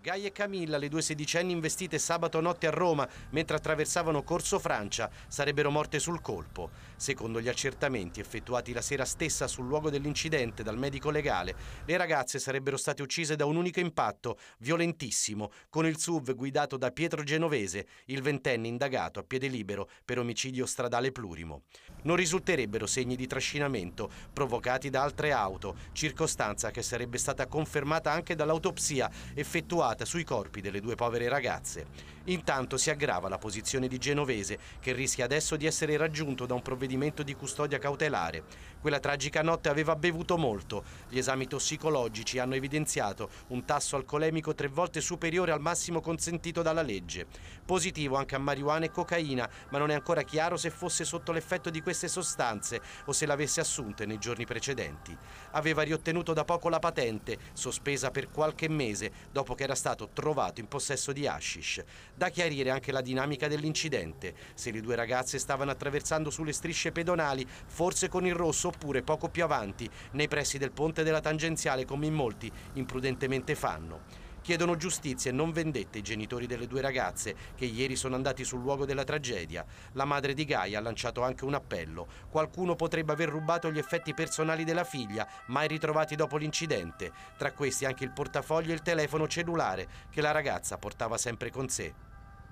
Gai e Camilla, le due sedicenni investite sabato notte a Roma mentre attraversavano Corso Francia, sarebbero morte sul colpo. Secondo gli accertamenti effettuati la sera stessa sul luogo dell'incidente dal medico legale, le ragazze sarebbero state uccise da un unico impatto, violentissimo, con il SUV guidato da Pietro Genovese, il ventenne indagato a piede libero per omicidio stradale plurimo. Non risulterebbero segni di trascinamento provocati da altre auto, circostanza che sarebbe stata confermata anche dall'autopsia effettuata trovata sui corpi delle due povere ragazze. Intanto si aggrava la posizione di Genovese, che rischia adesso di essere raggiunto da un provvedimento di custodia cautelare. Quella tragica notte aveva bevuto molto. Gli esami tossicologici hanno evidenziato un tasso alcolemico tre volte superiore al massimo consentito dalla legge. Positivo anche a marijuana e cocaina, ma non è ancora chiaro se fosse sotto l'effetto di queste sostanze o se l'avesse assunte nei giorni precedenti. Aveva riottenuto da poco la patente, sospesa per qualche mese dopo che era stato trovato in possesso di hashish. Da chiarire anche la dinamica dell'incidente, se le due ragazze stavano attraversando sulle strisce pedonali, forse con il rosso oppure poco più avanti, nei pressi del ponte della tangenziale come in molti imprudentemente fanno. Chiedono giustizia e non vendette i genitori delle due ragazze che ieri sono andati sul luogo della tragedia. La madre di Gaia ha lanciato anche un appello. Qualcuno potrebbe aver rubato gli effetti personali della figlia, mai ritrovati dopo l'incidente. Tra questi anche il portafoglio e il telefono cellulare che la ragazza portava sempre con sé.